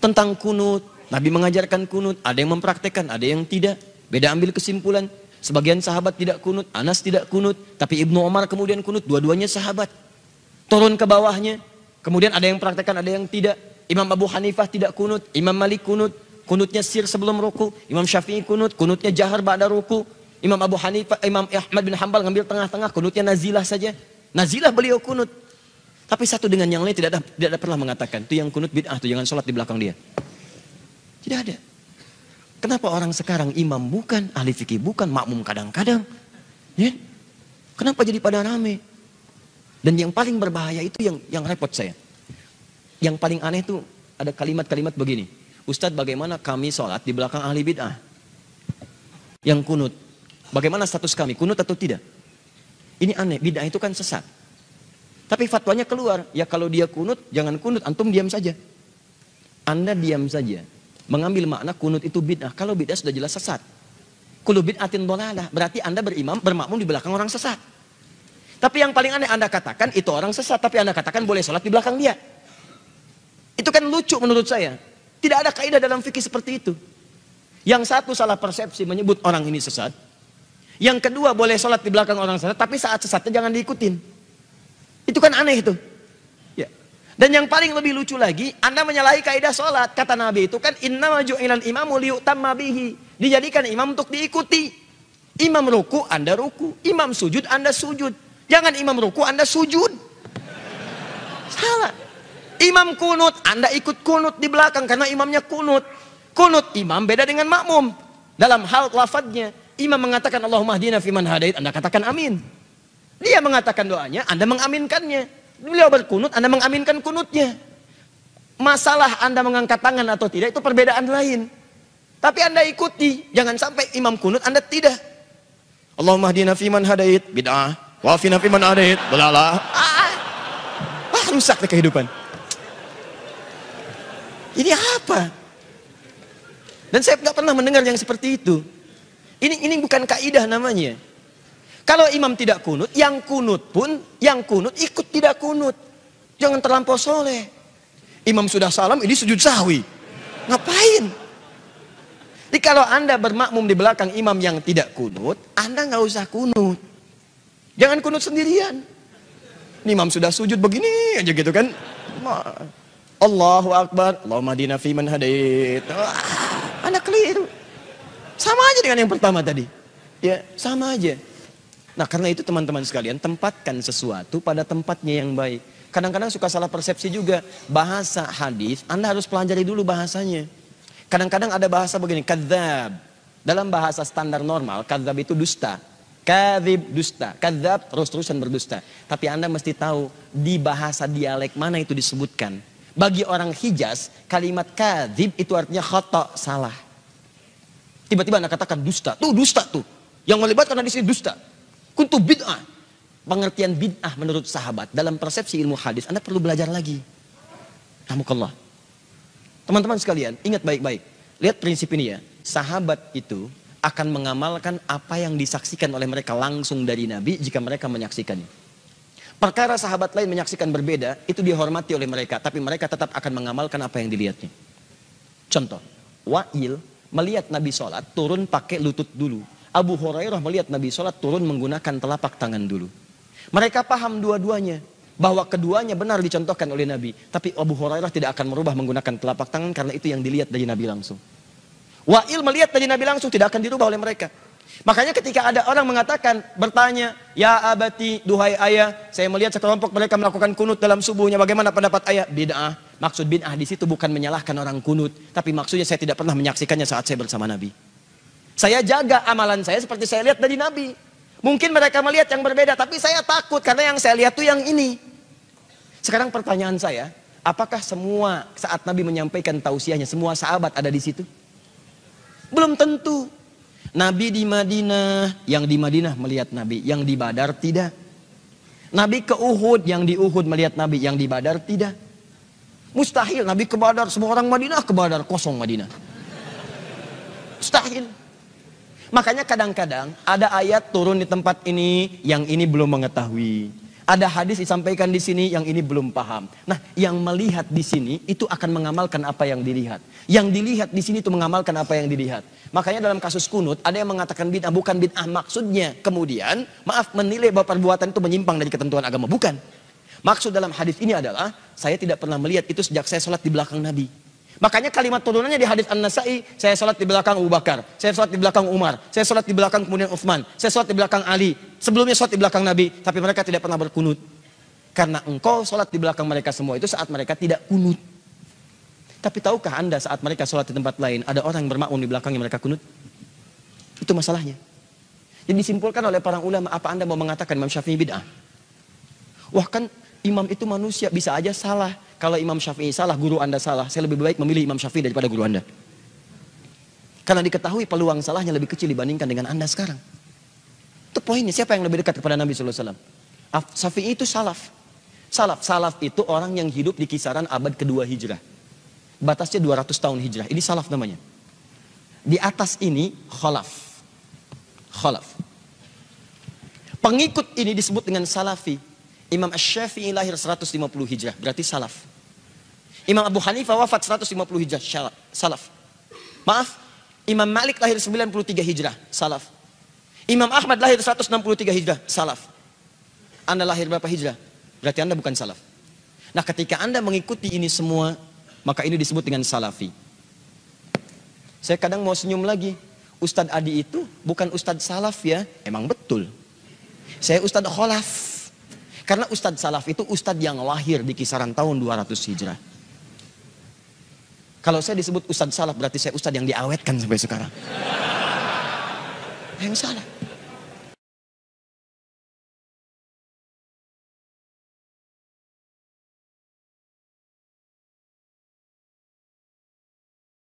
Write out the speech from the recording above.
tentang kunut. Nabi mengajarkan kunut, ada yang mempraktekkan, ada yang tidak. Beda ambil kesimpulan. Sebagian sahabat tidak kunut, Anas tidak kunut, tapi Ibnu umar kemudian kunut, dua-duanya sahabat. Turun ke bawahnya, kemudian ada yang praktekkan, ada yang tidak. Imam Abu Hanifah tidak kunut, Imam Malik kunut, kunutnya sir sebelum ruku, Imam Syafi'i kunut, kunutnya jahar ba'da ruku. Imam Abu Hanifah, Imam Ahmad bin Hambal ngambil tengah-tengah, kunutnya nazilah saja. Nazilah beliau kunut. Tapi satu dengan yang lain tidak ada, tidak ada pernah mengatakan. Itu yang kunut bid'ah, itu jangan sholat di belakang dia. Tidak ada. Kenapa orang sekarang imam bukan, ahli fikih bukan, makmum kadang-kadang. Ya? Kenapa jadi pada rame? Dan yang paling berbahaya itu yang yang repot saya. Yang paling aneh itu ada kalimat-kalimat begini. Ustadz bagaimana kami sholat di belakang ahli bid'ah? Yang kunut. Bagaimana status kami? Kunut atau tidak? Ini aneh. Bid'ah itu kan sesat. Tapi fatwanya keluar, ya kalau dia kunut, jangan kunut, antum diam saja. Anda diam saja. Mengambil makna kunut itu bid'ah. Kalau bid'ah sudah jelas sesat. Kulu bid'atin dolalah. Berarti Anda berimam, bermakmum di belakang orang sesat. Tapi yang paling aneh Anda katakan itu orang sesat, tapi Anda katakan boleh sholat di belakang dia. Itu kan lucu menurut saya. Tidak ada kaidah dalam fikih seperti itu. Yang satu salah persepsi menyebut orang ini sesat. Yang kedua boleh sholat di belakang orang sesat, tapi saat sesatnya jangan diikutin. Itu kan aneh itu. Ya. Dan yang paling lebih lucu lagi, Anda menyalahi kaidah sholat. Kata Nabi itu kan, Inna maju'ilan imamu liyutamma bihi. Dijadikan imam untuk diikuti. Imam ruku, Anda ruku. Imam sujud, Anda sujud. Jangan imam ruku, Anda sujud. Salah. Imam kunut, Anda ikut kunut di belakang karena imamnya kunut. Kunut imam beda dengan makmum. Dalam hal lafadznya, imam mengatakan Allahumma hadina fiman hadait, Anda katakan amin. Dia mengatakan doanya, Anda mengaminkannya. Beliau berkunut, Anda mengaminkan kunutnya. Masalah Anda mengangkat tangan atau tidak itu perbedaan lain. Tapi Anda ikuti, jangan sampai imam kunut Anda tidak. Allahumma hdina fiman hadait bid'ah, wa fina fiman hadait belalah. Ah, ah, rusak deh kehidupan. Ini apa? Dan saya nggak pernah mendengar yang seperti itu. Ini ini bukan kaidah namanya. Kalau imam tidak kunut, yang kunut pun, yang kunut ikut tidak kunut. Jangan terlampau soleh. Imam sudah salam, ini sujud sahwi. Ngapain? Jadi kalau anda bermakmum di belakang imam yang tidak kunut, anda nggak usah kunut. Jangan kunut sendirian. Ini imam sudah sujud begini aja gitu kan. Allahu Akbar, Allahumma dina fiman hadait. Anda keliru. Sama aja dengan yang pertama tadi. Ya, sama aja. Nah karena itu teman-teman sekalian tempatkan sesuatu pada tempatnya yang baik. Kadang-kadang suka salah persepsi juga. Bahasa hadis, Anda harus pelajari dulu bahasanya. Kadang-kadang ada bahasa begini, kadzab. Dalam bahasa standar normal, kadzab itu dusta. Kadhib dusta, kadzab terus-terusan berdusta. Tapi Anda mesti tahu di bahasa dialek mana itu disebutkan. Bagi orang Hijaz, kalimat kadhib itu artinya khotok, salah. Tiba-tiba Anda katakan dusta, tuh dusta tuh. Yang melibatkan di sini dusta. Untuk bid'ah. Pengertian bid'ah menurut sahabat dalam persepsi ilmu hadis Anda perlu belajar lagi. Kamu Allah. Teman-teman sekalian, ingat baik-baik. Lihat prinsip ini ya. Sahabat itu akan mengamalkan apa yang disaksikan oleh mereka langsung dari Nabi jika mereka menyaksikannya. Perkara sahabat lain menyaksikan berbeda, itu dihormati oleh mereka. Tapi mereka tetap akan mengamalkan apa yang dilihatnya. Contoh, Wa'il melihat Nabi sholat turun pakai lutut dulu. Abu Hurairah melihat Nabi sholat turun menggunakan telapak tangan dulu. Mereka paham dua-duanya bahwa keduanya benar dicontohkan oleh Nabi. Tapi Abu Hurairah tidak akan merubah menggunakan telapak tangan karena itu yang dilihat dari Nabi langsung. Wa'il melihat dari Nabi langsung tidak akan dirubah oleh mereka. Makanya ketika ada orang mengatakan, bertanya, Ya abati, duhai ayah, saya melihat sekelompok mereka melakukan kunut dalam subuhnya, bagaimana pendapat ayah? Bid'ah. Maksud bin'ah di situ bukan menyalahkan orang kunut, tapi maksudnya saya tidak pernah menyaksikannya saat saya bersama Nabi. Saya jaga amalan saya seperti saya lihat dari Nabi. Mungkin mereka melihat yang berbeda, tapi saya takut karena yang saya lihat tuh yang ini. Sekarang pertanyaan saya, apakah semua saat Nabi menyampaikan tausiahnya, semua sahabat ada di situ? Belum tentu. Nabi di Madinah, yang di Madinah melihat Nabi, yang di Badar tidak. Nabi ke Uhud, yang di Uhud melihat Nabi, yang di Badar tidak. Mustahil Nabi ke Badar, semua orang Madinah ke Badar, kosong Madinah. Mustahil. Makanya kadang-kadang ada ayat turun di tempat ini yang ini belum mengetahui. Ada hadis disampaikan di sini yang ini belum paham. Nah, yang melihat di sini itu akan mengamalkan apa yang dilihat. Yang dilihat di sini itu mengamalkan apa yang dilihat. Makanya dalam kasus kunut ada yang mengatakan bid'ah bukan bid'ah maksudnya. Kemudian, maaf menilai bahwa perbuatan itu menyimpang dari ketentuan agama bukan. Maksud dalam hadis ini adalah saya tidak pernah melihat itu sejak saya sholat di belakang Nabi. Makanya kalimat turunannya di hadis An-Nasai, saya sholat di belakang Abu Bakar, saya sholat di belakang Umar, saya sholat di belakang kemudian Uthman, saya sholat di belakang Ali, sebelumnya sholat di belakang Nabi, tapi mereka tidak pernah berkunut. Karena engkau sholat di belakang mereka semua itu saat mereka tidak kunut. Tapi tahukah anda saat mereka sholat di tempat lain, ada orang yang bermakmum di belakang yang mereka kunut? Itu masalahnya. Jadi disimpulkan oleh para ulama, apa anda mau mengatakan Imam Syafi'i bid'ah? Wah kan imam itu manusia, bisa aja salah kalau Imam Syafi'i salah, guru Anda salah, saya lebih baik memilih Imam Syafi'i daripada guru Anda. Karena diketahui peluang salahnya lebih kecil dibandingkan dengan Anda sekarang. Itu poinnya, siapa yang lebih dekat kepada Nabi SAW? Syafi'i itu salaf. Salaf, salaf itu orang yang hidup di kisaran abad kedua hijrah. Batasnya 200 tahun hijrah, ini salaf namanya. Di atas ini kholaf. Kholaf. Pengikut ini disebut dengan salafi. Imam Ash-Syafi'i lahir 150 hijrah, berarti salaf. Imam Abu Hanifah wafat 150 hijrah salaf. Maaf, Imam Malik lahir 93 hijrah salaf. Imam Ahmad lahir 163 hijrah salaf. Anda lahir berapa hijrah? Berarti Anda bukan salaf. Nah ketika Anda mengikuti ini semua, maka ini disebut dengan salafi. Saya kadang mau senyum lagi. Ustadz Adi itu bukan Ustadz Salaf ya. Emang betul. Saya Ustadz Kholaf. Karena Ustadz Salaf itu Ustadz yang lahir di kisaran tahun 200 Hijrah. Kalau saya disebut Ustadz Salaf berarti saya Ustadz yang diawetkan sampai sekarang. yang salah.